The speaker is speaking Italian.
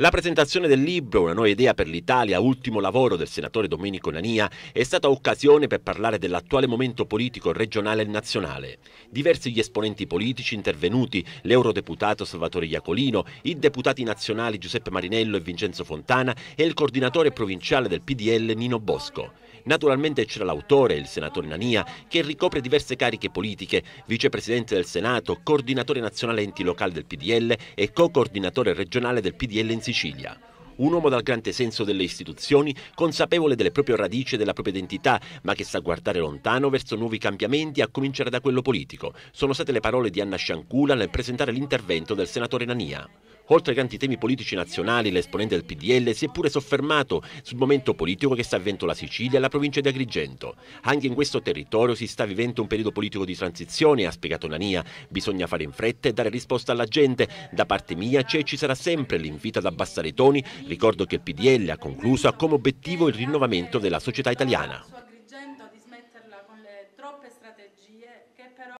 La presentazione del libro Una nuova idea per l'Italia, ultimo lavoro del senatore Domenico Nania, è stata occasione per parlare dell'attuale momento politico regionale e nazionale. Diversi gli esponenti politici intervenuti, l'eurodeputato Salvatore Iacolino, i deputati nazionali Giuseppe Marinello e Vincenzo Fontana e il coordinatore provinciale del PDL Nino Bosco. Naturalmente c'era l'autore, il senatore Nania, che ricopre diverse cariche politiche, vicepresidente del Senato, coordinatore nazionale enti locali del PDL e co-coordinatore regionale del PDL in Sicilia un uomo dal grande senso delle istituzioni, consapevole delle proprie radici e della propria identità, ma che sa guardare lontano verso nuovi cambiamenti, a cominciare da quello politico. Sono state le parole di Anna Sciancula nel presentare l'intervento del senatore Nania. Oltre ai tanti temi politici nazionali, l'esponente del PDL si è pure soffermato sul momento politico che sta avvento la Sicilia e la provincia di Agrigento. Anche in questo territorio si sta vivendo un periodo politico di transizione, ha spiegato Nania. Bisogna fare in fretta e dare risposta alla gente. Da parte mia c'è cioè, e ci sarà sempre l'invito ad abbassare i toni. Ricordo che il PDL ha concluso ha come obiettivo il rinnovamento della società italiana.